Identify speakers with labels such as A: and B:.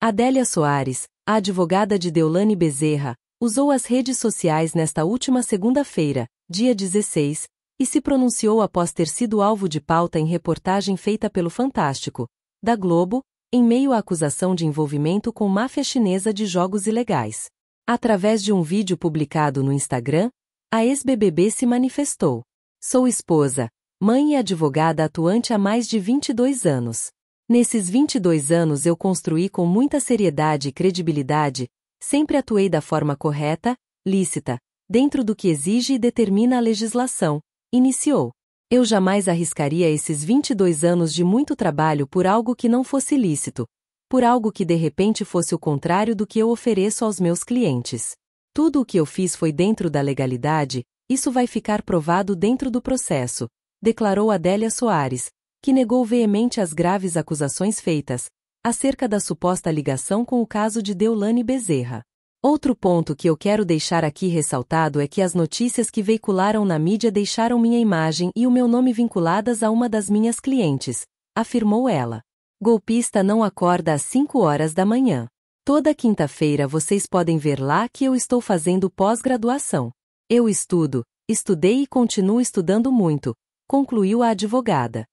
A: Adélia Soares, a advogada de Deolane Bezerra, usou as redes sociais nesta última segunda-feira, dia 16, e se pronunciou após ter sido alvo de pauta em reportagem feita pelo Fantástico, da Globo, em meio à acusação de envolvimento com máfia chinesa de jogos ilegais. Através de um vídeo publicado no Instagram, a ex-BBB se manifestou. Sou esposa, mãe e advogada atuante há mais de 22 anos. Nesses 22 anos eu construí com muita seriedade e credibilidade, sempre atuei da forma correta, lícita, dentro do que exige e determina a legislação, iniciou. Eu jamais arriscaria esses 22 anos de muito trabalho por algo que não fosse lícito, por algo que de repente fosse o contrário do que eu ofereço aos meus clientes. Tudo o que eu fiz foi dentro da legalidade, isso vai ficar provado dentro do processo, declarou Adélia Soares, que negou veemente as graves acusações feitas acerca da suposta ligação com o caso de Deulane Bezerra. Outro ponto que eu quero deixar aqui ressaltado é que as notícias que veicularam na mídia deixaram minha imagem e o meu nome vinculadas a uma das minhas clientes, afirmou ela. Golpista não acorda às 5 horas da manhã. Toda quinta-feira vocês podem ver lá que eu estou fazendo pós-graduação. Eu estudo, estudei e continuo estudando muito, concluiu a advogada.